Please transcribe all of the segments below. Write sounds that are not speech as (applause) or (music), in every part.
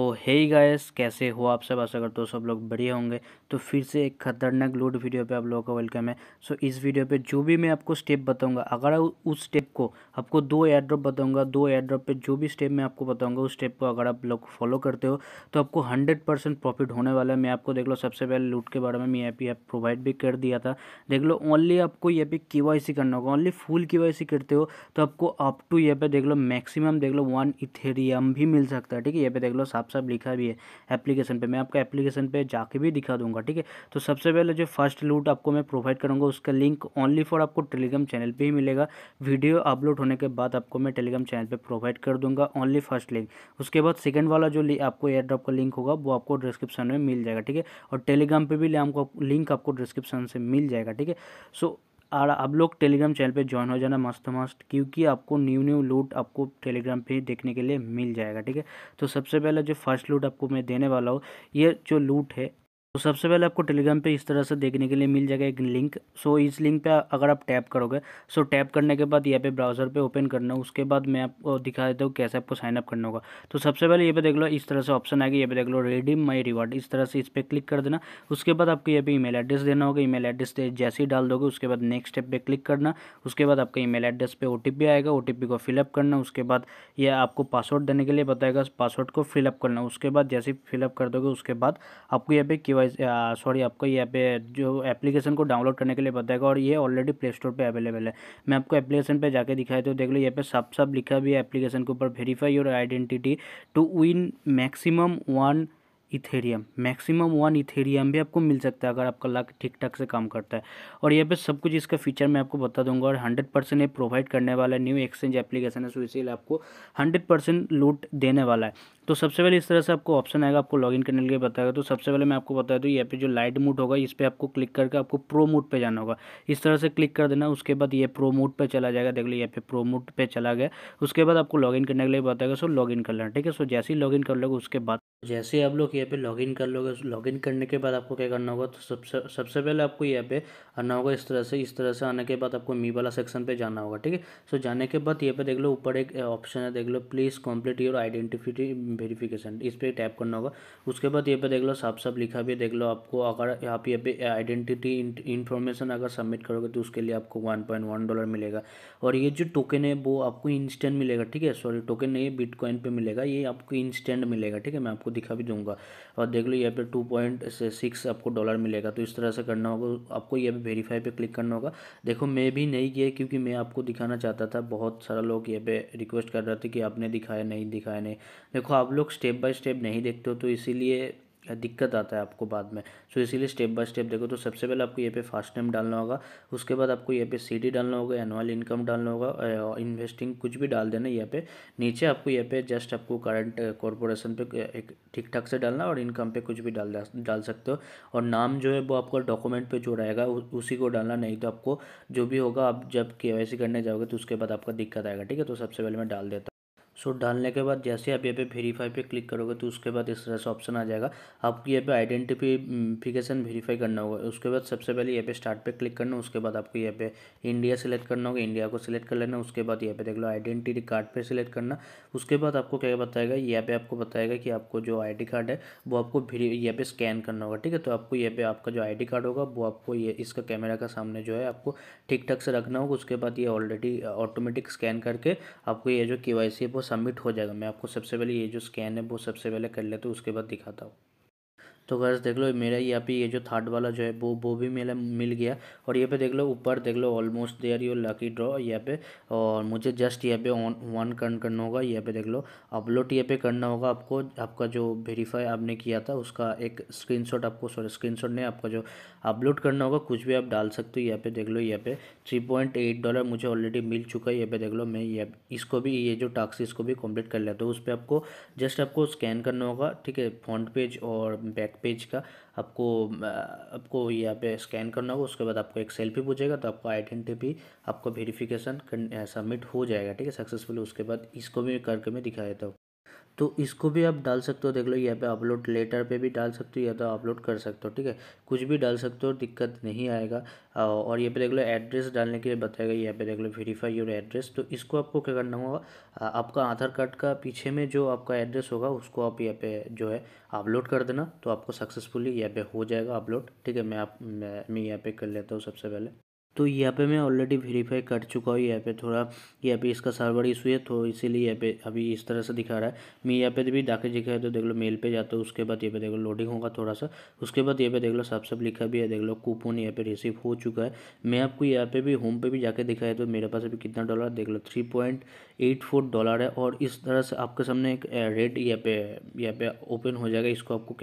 तो हे ही गाइस कैसे हो आप सब आशा करते हो सब लोग बढ़िया होंगे तो फिर से एक खतरनाक लूट वीडियो पे आप लोगों का वेलकम है सो so, इस वीडियो पे जो भी मैं आपको स्टेप बताऊंगा अगर उस स्टेप को आपको दो एयर ड्रॉप बताऊंगा दो एयर ड्रॉप पे जो भी स्टेप मैं आपको बताऊंगा उस स्टेप को अगर आप लोग फॉलो करते हो तो आपको हंड्रेड प्रॉफिट होने वाला है मैं आपको देख लो सबसे पहले लूट के बारे में मैं यहाँ ऐप प्रोवाइड भी कर दिया था देख लो ओनली आपको ये पे के करना होगा ओनली फुल के करते हो तो आपको अप टू ये पे देख लो मैक्सिमम देख लो वन इथेरियम भी मिल सकता है ठीक है ये पे देख लो सात साफ साफ लिखा भी है एप्लीकेशन पे मैं आपको एप्लीकेशन पे जाके भी दिखा दूंगा ठीक है तो सबसे पहले जो फर्स्ट लूट आपको मैं प्रोवाइड करूँगा उसका लिंक ओनली फॉर आपको टेलीग्राम चैनल पर ही मिलेगा वीडियो अपलोड होने के बाद आपको मैं टेलीग्राम चैनल पर प्रोवाइड कर दूंगा ओनली फर्स्ट लिंक उसके बाद सेकेंड वाला जो आपको एयर ड्रॉप का लिंक होगा वो आपको डिस्क्रिप्शन में मिल जाएगा ठीक है और टेलीग्राम पर भी लिंक आपको डिस्क्रिप्शन से मिल जाएगा ठीक है सो और आप लोग टेलीग्राम चैनल पे ज्वाइन हो जाना मस्त मस्त क्योंकि आपको न्यू न्यू लूट आपको टेलीग्राम पे देखने के लिए मिल जाएगा ठीक है तो सबसे पहले जो फर्स्ट लूट आपको मैं देने वाला हूँ ये जो लूट है तो सबसे पहले आपको टेलीग्राम पे इस तरह से देखने के लिए मिल जाएगा एक लिंक सो इस लिंक पे अगर आप टैप करोगे सो टैप करने के बाद यहाँ पे ब्राउज़र पे ओपन करना उसके बाद मैं आपको दिखा देता हूँ कैसे आपको साइनअप करना होगा तो सबसे पहले ये पे देख लो इस तरह से ऑप्शन आएगा ये पे देख लो रिडीम माई रिवार्ड इस तरह से इस पर क्लिक कर देना उसके बाद आपको यहाँ पे ई एड्रेस देना होगा ई एड्रेस जैसे ही डाल दोगे उसके बाद नेक्स्ट स्टेप पर क्लिक करना उसके बाद आपका ई एड्रेस पर ओ आएगा ओ को फिलअप करना उसके बाद यह आपको पासवर्ड देने के लिए बताएगा पासवर्ड को फिलअप करना उसके बाद जैसे फिलअप कर दोगे उसके बाद आपको यहाँ पे के डिवाइस सॉरी आपको ये पे जो एप्लीकेशन को डाउनलोड करने के लिए बताएगा और ये ऑलरेडी प्ले स्टोर पर अवेलेबल है मैं आपको एप्लीकेशन पर जाकर दिखाई तो देख लो यहाँ पे सब सब लिखा भी है एप्लीकेशन के ऊपर verify your identity to win maximum one Ethereum maximum one Ethereum भी आपको मिल सकता है अगर आपका लक ठीक ठाक से काम करता है और यहाँ पे सब कुछ इसका फीचर मैं आपको बता दूंगा और हंड्रेड परसेंट ये प्रोवाइड करने वाला है न्यू एक्सचेंज एप्लीकेशन है सो इसीलिए आपको हंड्रेड परसेंट लूट देने वाला है तो सबसे पहले इस तरह से आपको ऑप्शन आएगा आपको लॉग करने के लिए बताएगा तो सबसे पहले मैं आपको बता दूँ यहाँ पे जो लाइट मूड होगा इस पर आपको क्लिक करके आपको प्रो मूड पर जाना होगा इस तरह से क्लिक कर देना उसके बाद ये प्रो मूड पर चला जाएगा देख लो यहाँ पे प्रो मूड पर चला गया उसके बाद आपको लॉग करने के लिए बताएगा सो लॉगिन कर लेना ठीक है सो जैसे ही लॉगिन कर लोगे उसके बाद जैसे आप लोग यहाँ पे लॉगिन कर लोगे लॉगिन करने के बाद आपको क्या करना होगा तो सबसे सबसे पहले आपको यहाँ पे आना होगा इस तरह से इस तरह से आने के बाद आपको मी वाला सेक्शन पे जाना होगा ठीक है सो जाने के बाद यहाँ पे देख लो ऊपर एक ऑप्शन है देख लो please complete your identity verification इस पर टैप करना होगा उसके बाद यहाँ पे देख लो साफ साफ लिखा भी देख लो आपको अगर आप यहाँ पे आइडेंटिटी इन्फॉर्मेशन अगर सबमिट करोगे तो उसके लिए आपको वन पॉइंट वन डॉलर मिलेगा और ये जो टोकन है वो आपको इंस्टेंट मिलेगा ठीक है सॉरी टोकन नहीं बिटकॉइन पर मिलेगा ये आपको इंस्टेंट मिलेगा ठीक है मैं आपको दिखा भी दूंगा और देख लो यहाँ पे टू पॉइंट सिक्स आपको डॉलर मिलेगा तो इस तरह से करना होगा आपको यहाँ पे वेरीफाई पे क्लिक करना होगा देखो मैं भी नहीं किया क्योंकि मैं आपको दिखाना चाहता था बहुत सारा लोग यहाँ पे रिक्वेस्ट कर रहे थे कि आपने दिखाया नहीं दिखाया नहीं देखो आप लोग स्टेप बाय स्टेप नहीं देखते हो तो इसीलिए दिक्कत आता है आपको बाद में सो इसीलिए स्टेप बाय स्टेप देखो तो सबसे पहले आपको ये पे फर्स्ट नेम डालना होगा उसके बाद आपको ये पे सीडी डालना होगा एनुअल इनकम डालना होगा इन्वेस्टिंग कुछ भी डाल देना यहाँ पे नीचे आपको यहाँ पे जस्ट आपको करंट कॉरपोरेशन पे एक ठीक ठाक से डालना और इनकम पे कुछ भी डाल डाल सकते हो और नाम जो है वो आपका डॉक्यूमेंट पे जो रहेगा उसी को डालना नहीं तो आपको जो भी होगा आप जब के करने जाओगे तो उसके बाद आपका दिक्कत आएगा ठीक है तो सबसे पहले मैं डाल देता हूँ सो डालने के बाद जैसे आप यहाँ पे वेरीफाई पे क्लिक करोगे तो उसके बाद इस तरह से ऑप्शन आ जाएगा आपको यहाँ पे आइडेंटिफिकेशन वेरीफाई करना होगा उसके बाद सबसे पहले यहाँ पे स्टार्ट पे क्लिक करना उसके बाद आपको यहाँ पे इंडिया सेलेक्ट करना होगा इंडिया को सिलेक्ट कर लेना उसके बाद यहाँ पे देख लो आइडेंटिटी कार्ड पर सिलेक्ट करना उसके बाद आपको क्या बताएगा यहाँ पे आपको बताएगा कि आपको जो आई कार्ड है वो आपको यहाँ पे स्कैन करना होगा ठीक है तो आपको यहाँ पे आपका जो आई कार्ड होगा वो आपको ये इसका कैमरा का सामने जो है आपको ठीक ठाक से रखना होगा उसके बाद ये ऑलरेडी ऑटोमेटिक स्कैन करके आपको ये जो के वो सबमिट हो जाएगा मैं आपको सबसे पहले ये जो स्कैन है वो सबसे पहले कर लेते हूँ उसके बाद दिखाता हूँ तो गर्ल्स देख लो मेरा यहाँ पे ये जो थर्ड वाला जो है वो वो भी मेरा मिल गया और ये पे देख लो ऊपर देख लो almost there your lucky draw यहाँ पे और मुझे जस्ट यहाँ पे ऑन वन कर्न करना होगा यहाँ पे देख लो अपलोड यहाँ पे करना होगा आपको आपका जो वेरीफाई आपने किया था उसका एक शॉट आपको सॉरी शॉट नहीं आपका जो अपलोड करना होगा कुछ भी आप डाल सकते हो यहाँ पे देख लो यहाँ पे थ्री पॉइंट एट डॉलर मुझे ऑलरेडी मिल चुका है यहाँ पे देख लो मैं ये इसको भी ये जो टास्क इसको भी कम्प्लीट कर लेता हूँ उस पर आपको जस्ट आपको स्कैन करना होगा ठीक है फ्रंट पेज और बैक पेज का आपको आपको यहाँ पे स्कैन करना होगा उसके बाद आपको एक सेल्फी पूछेगा तो आपको आइडेंटिटी आपको वेरिफिकेशन सबमिट हो जाएगा ठीक है सक्सेसफुल उसके बाद इसको भी करके मैं दिखा देता हूँ तो इसको भी आप डाल सकते हो देख लो यहाँ पे अपलोड लेटर पे भी डाल सकते हो या तो अपलोड कर सकते हो ठीक है कुछ भी डाल सकते हो दिक्कत नहीं आएगा और ये पे देख लो एड्रेस डालने के लिए बताएगा यहाँ पे देख लो वेरीफाई योर एड्रेस तो इसको आपको क्या करना होगा आपका आधार कार्ड का पीछे में जो आपका एड्रेस होगा उसको आप यहाँ पे जो है अपलोड कर देना तो आपको सक्सेसफुली यहाँ पे हो जाएगा अपलोड ठीक है मैं आप मैं, मैं यहाँ पे कर लेता हूँ सबसे पहले तो यहाँ पे मैं ऑलरेडी वेरीफाई कर चुका हूँ यहाँ पे थोड़ा यहाँ पे इसका सर्वर इशू है तो इसीलिए यहाँ पे अभी इस तरह से दिखा रहा है मैं यहाँ पे भी डाके लिखा है तो देख लो मेल पे जाता हूँ उसके बाद यहाँ पे देख लो लोडिंग होगा थोड़ा सा उसके बाद यहाँ पे देख लो सब सब लिखा भी है देख लो कूपन यहाँ पे रिसीव हो चुका है मैं आपको यहाँ पे भी होम पे भी जाके दिखाया तो मेरे पास अभी कितना डॉलर देख लो three point eight four dollar है और इस तरह से आपके सामने एक रेट यहाँ पे यहाँ पे ओपन हो जाएगा इसको आपको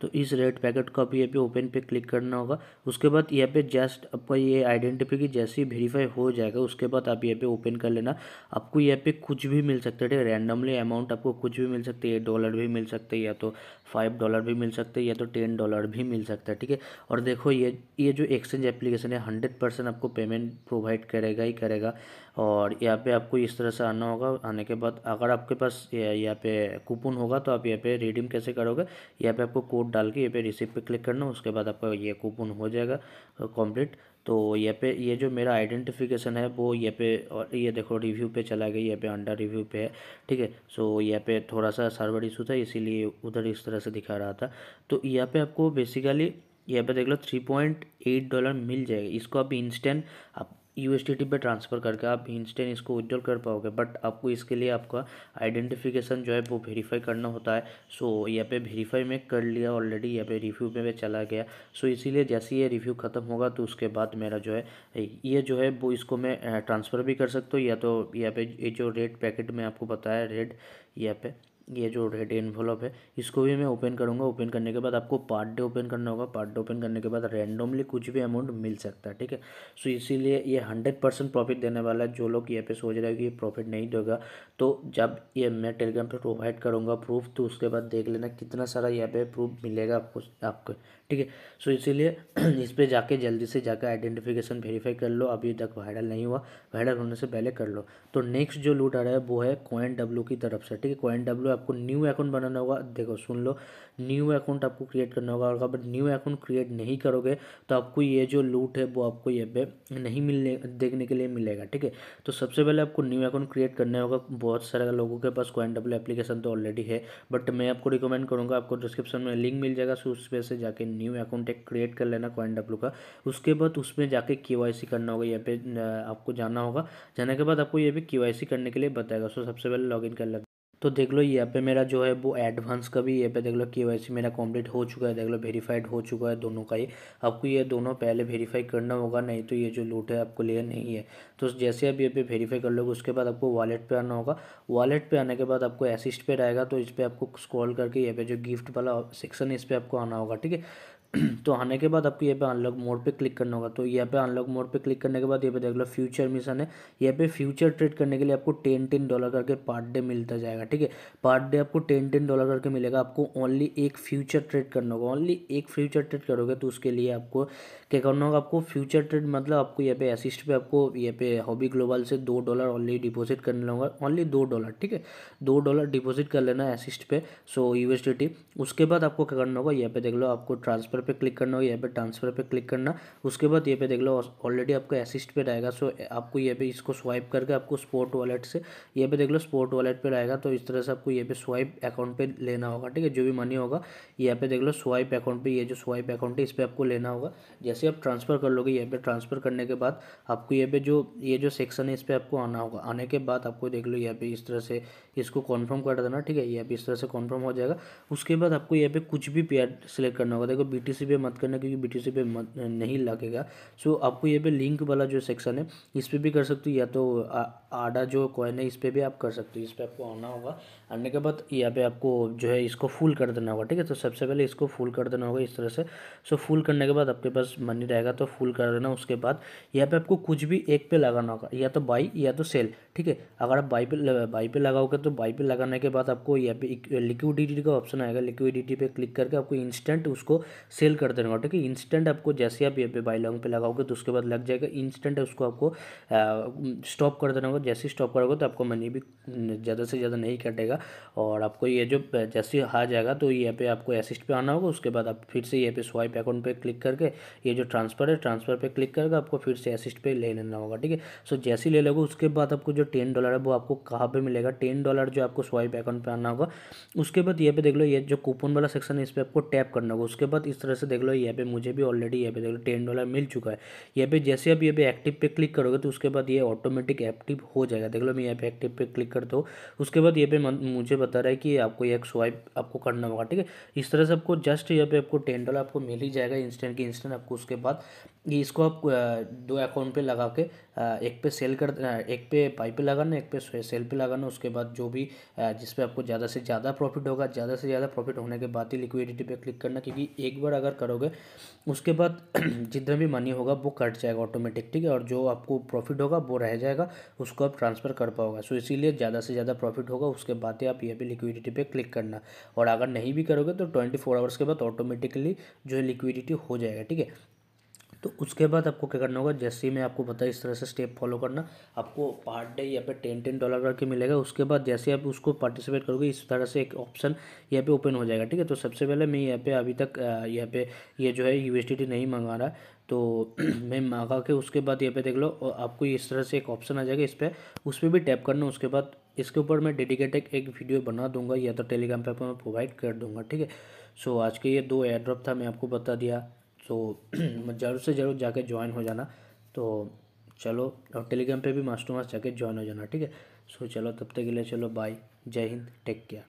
तो इस रेड पैकेट को अभी यहाँ पे ओपन पे क्लिक करना होगा उसके बाद यहाँ पे जस्ट आपका ये आइडेंटिफिकी जैसे ही वेरीफाई हो जाएगा उसके बाद आप यहाँ पे ओपन कर लेना आपको यहाँ पे कुछ भी मिल सकता है ठीक रैंडमली अमाउंट आपको कुछ भी मिल सकता है डॉलर भी मिल सकते हैं या तो फाइव डॉलर भी मिल सकते हैं या तो टेन डॉलर भी मिल सकता है ठीक है और देखो ये ये जो एक्सचेंज एप्लीकेशन है हंड्रेड आपको पेमेंट प्रोवाइड करेगा ही करेगा और यहाँ पे आपको इस तरह से आना होगा आने के बाद अगर आपके पास यहाँ पे कूपन होगा तो आप यहाँ पे रिडीम कैसे करोगे यहाँ पे आपको कोड डाल के यहाँ पे रिसिप पे क्लिक करना उसके बाद आपका ये कूपन हो जाएगा कंप्लीट तो यहाँ पे ये जो मेरा आइडेंटिफिकेशन है वो यहाँ पे और ये देखो रिव्यू पे चला गया यहाँ पे अंडर रिव्यू पे है ठीक है सो यहाँ पे थोड़ा सा सर्वर इशू था इसीलिए उधर इस तरह से दिखा रहा था तो यहाँ पे आपको बेसिकली यहाँ पे देख लो थ्री पॉइंट एट डॉलर मिल जाएगा इसको आप इंस्टेंट आप यू पे ट्रांसफ़र करके आप इंस्टेंट इसको उज्जवल कर पाओगे बट आपको इसके लिए आपका आइडेंटिफिकेशन जो है वो वेरीफाई करना होता है सो यहाँ पे वेरीफाई में कर लिया ऑलरेडी यहाँ पे रिव्यू में चला गया सो इसीलिए जैसे ये रिव्यू ख़त्म होगा तो उसके बाद मेरा जो है ये जो है वो इसको मैं ट्रांसफ़र भी कर सकता हूँ या तो यहाँ पे ये जो रेड पैकेट में आपको बताया रेड यहाँ पे ये जो रेड एनवलप है इसको भी मैं ओपन करूँगा ओपन करने के बाद आपको पार्ट डे ओपन करना होगा पार्ट डे ओपन करने के बाद रैंडमली कुछ भी अमाउंट मिल सकता है ठीक है सो इसीलिए ये हंड्रेड परसेंट प्रॉफिट देने वाला है जो लोग यहाँ पे सोच रहे हैं कि ये प्रॉफिट नहीं देगा तो जब ये मैं टेलीग्राम पर प्रोवाइड करूँगा प्रूफ तो उसके बाद देख लेना कितना सारा यहाँ पे प्रूफ मिलेगा आपको आपको ठीक है सो इसीलिए (clears throat) इस पर जाके जल्दी से जाकर आइडेंटिफिकेशन वेरीफाई कर लो अभी तक वायरल नहीं हुआ वायरल होने से पहले कर लो तो नेक्स्ट जो लूट आ रहा है वो है कॉइन डब्ल्यू की तरफ से ठीक है कॉइन डब्ल्यू आपको न्यू अकाउंट बनाना होगा देखो सुन लो न्यू अकाउंट आपको क्रिएट करना होगा और अगर न्यू अकाउंट क्रिएट नहीं करोगे तो आपको ये जो लूट है वो आपको ये पे नहीं मिलने देखने के लिए मिलेगा ठीक है तो सबसे पहले आपको न्यू अकाउंट क्रिएट करना होगा बहुत सारे लोगों के पास कॉइन डब्ल्यू एप्लीकेशन तो ऑलरेडी है बट मैं आपको रिकमेंड करूँगा आपको डिस्क्रिप्शन में लिंक मिल जाएगा सो उस पर से जाके न्यू अकाउंट एक क्रिएट कर लेना कॉइन डब्ल्यू का उसके बाद उसमें जाके के करना होगा यहाँ पे आपको जाना होगा जाने के बाद आपको ये भी के करने के लिए बताएगा सो सबसे पहले लॉग कर लेना तो देख लो ये पे मेरा जो है वो एडवांस का भी ये पे देख लो के मेरा कंप्लीट हो चुका है देख लो वेरीफाइड हो चुका है दोनों का ही आपको ये दोनों पहले वेरीफाई करना होगा नहीं तो ये जो लूट है आपको लिया नहीं है तो जैसे आप ये पे वेरीफाई कर लोगे उसके बाद आपको वॉलेट पे आना होगा वॉलेट पे आने के बाद आपको असिस्ट पे रहेगा तो इस पर आपको स्क्रॉल करके ये पे जो गिफ्ट वाला सेक्शन इस पर आपको आना होगा ठीक है (clears throat) तो आने के बाद आपको यहाँ पे अनलॉक मोड पे क्लिक करना होगा तो यहाँ पे अनलॉक मोड पे क्लिक करने के बाद यहाँ पे देख लो फ्यूचर मिशन है यहाँ पे फ्यूचर ट्रेड करने के लिए आपको टेन टेन डॉलर करके पर डे मिलता जाएगा ठीक है पर डे आपको टेन टेन डॉलर करके मिलेगा आपको ओनली एक फ्यूचर ट्रेड करना होगा ओनली एक फ्यूचर ट्रेड करोगे तो उसके लिए आपको क्या करना होगा आपको फ्यूचर ट्रेड मतलब आपको यहाँ पे असिस्ट पर आपको यहाँ पे हॉबी ग्लोबल से दो डॉलर ओनली डिपोजिट करना होगा ओनली दो डॉलर ठीक है दो डॉलर डिपोजिट कर लेना असिस्ट पे सो यूएसडी उसके बाद आपको क्या करना होगा यहाँ पे देख लो आपको ट्रांसफर पे क्लिक करना हो यहाँ पे ट्रांसफ़र पे क्लिक करना उसके बाद ये पे देख लो ऑलरेडी आपका असिस्ट पे रहेगा सो आपको ये पे इसको स्वाइप करके आपको स्पोर्ट वॉलेट से ये पे देख लो स्पोर्ट वॉलेट पे रहेगा तो इस तरह से आपको ये पे स्वाइप अकाउंट पे लेना होगा ठीक है जो भी मनी होगा यहाँ पे देख लो स्वाइप अकाउंट पे ये जो स्वाइप अकाउंट है इस पर आपको लेना होगा जैसे आप ट्रांसफ़र कर लोगे यहाँ पे ट्रांसफ़र करने के बाद आपको ये पे जो ये जो सेक्शन है इस पर आपको आना होगा आने के बाद आपको देख लो यहाँ पे इस तरह से इसको कन्फर्म कर देना ठीक है यहाँ पे इस तरह से कन्फर्म हो जाएगा उसके बाद आपको यहाँ पे कुछ भी पेयर सेलेक्ट करना होगा देखो बी टी पे मत करना क्योंकि बी पे मत नहीं लगेगा सो आपको ये पे लिंक वाला जो सेक्शन है इस पर भी कर सकते हो या तो आडा जो कॉइन है इस पर भी आप कर सकते हो इस पर आपको आना होगा आने के बाद यहाँ पे आपको जो है इसको फुल कर देना होगा ठीक है तो सबसे पहले इसको फुल कर देना होगा इस तरह से सो फुल करने के बाद आपके पास मनी रहेगा तो फुल कर देना उसके बाद यहाँ पे आपको कुछ भी एक पे लगाना होगा या तो बाई या तो सेल ठीक है अगर आप बाई पे बाई पे लगाओगे तो बाई पे लगाने के बाद आपको यहाँ पे लिक्विडिटी का ऑप्शन आएगा लिक्विडिटी पे क्लिक करके आपको इंस्टेंट उसको सेल कर देना होगा ठीक है इंस्टेंट आपको जैसे आप यहाँ पे बाई लॉन्ग पे लगाओगे तो उसके बाद लग जाएगा इंस्टेंट उसको आपको स्टॉप कर देना होगा जैसे स्टॉप करोगे तो आपको मनी भी ज़्यादा से ज़्यादा नहीं कटेगा जाएगा और आपको ये जो जैसे आ जाएगा तो ये पे आपको असिस्ट पे आना होगा उसके बाद आप फिर से ये पे स्वाइप अकाउंट पे क्लिक करके ये जो ट्रांसफ़र है ट्रांसफ़र पे क्लिक करके आपको फिर से असिस्ट पे ले लेना होगा ठीक है सो जैसे ले लोगे उसके बाद आपको जो टेन डॉलर है वो आपको कहाँ पर मिलेगा टेन डॉलर जो आपको स्वाइप अकाउंट पर आना होगा उसके बाद यहाँ पे देख लो ये जो कूपन वाला सेक्शन है इस पर आपको टैप करना होगा उसके बाद इस तरह से देख लो ये पे मुझे भी ऑलरेडी यहाँ पे देख लो टेन डॉलर मिल चुका है यहाँ पे जैसे आप ये पे एक्टिव पे क्लिक करोगे तो उसके बाद ये ऑटोमेटिक एक्टिव हो जाएगा देख लो मैं यहाँ पे एक्टिव पे क्लिक करता हूँ उसके बाद ये पे मुझे बता रहा है कि आपको एक स्वाइप आपको करना होगा ठीक है इस तरह से आपको जस्ट यहाँ पे आपको टेन डॉलर आपको मिल ही जाएगा इंस्टेंट की इंस्टेंट आपको उसके बाद ये इसको आप दो अकाउंट पे लगा के एक पे सेल कर एक पे पाई पे लगाना एक पे सेल पे लगाना उसके बाद जो भी जिस पे आपको ज़्यादा से ज़्यादा प्रॉफिट होगा ज़्यादा से ज़्यादा प्रॉफिट होने के बाद ही लिक्विडिटी पे क्लिक करना क्योंकि एक बार अगर करोगे उसके बाद (clears throat) जितना भी मनी होगा वो कट जाएगा ऑटोमेटिक ठीक है और जो आपको प्रॉफिट होगा वो रह जाएगा उसको आप ट्रांसफ़र कर पाओगे सो इसीलिए ज़्यादा से ज़्यादा प्रॉफिट होगा उसके बाद ही आप ये भी लिक्विडिटी पर क्लिक करना और अगर नहीं भी करोगे तो ट्वेंटी फोर आवर्स के बाद ऑटोमेटिकली जो है लिक्विडिटी हो जाएगा ठीक है तो उसके बाद आपको क्या करना होगा जैसे ही मैं आपको बताया इस तरह से स्टेप फॉलो करना आपको पार्ट डे यहाँ पे टेन टेन डॉलर करके मिलेगा उसके बाद जैसे आप उसको पार्टिसिपेट करोगे इस तरह से एक ऑप्शन यहाँ पे ओपन हो जाएगा ठीक है तो सबसे पहले मैं यहाँ पे अभी तक यहाँ पे ये यह जो है यू नहीं मंगा रहा तो (clears throat) मैं मंगा के उसके बाद यहाँ पे देख लो आपको इस तरह से एक ऑप्शन आ जाएगा इस पर उस पर भी टैप करना उसके बाद इसके ऊपर मैं डेडिकेटेड एक वीडियो बना दूंगा या तो टेलीग्राम पर मैं प्रोवाइड कर दूंगा ठीक है सो आज के ये दो एयर ड्रॉप था मैं आपको बता दिया सो तो (clears throat) ज़रूर से ज़रूर जाके ज्वाइन हो जाना तो चलो और टेलीग्राम पे भी मास्टर मास्ट जाके ज्वाइन हो जाना ठीक है सो चलो तब तक के लिए चलो बाय जय हिंद टेक केयर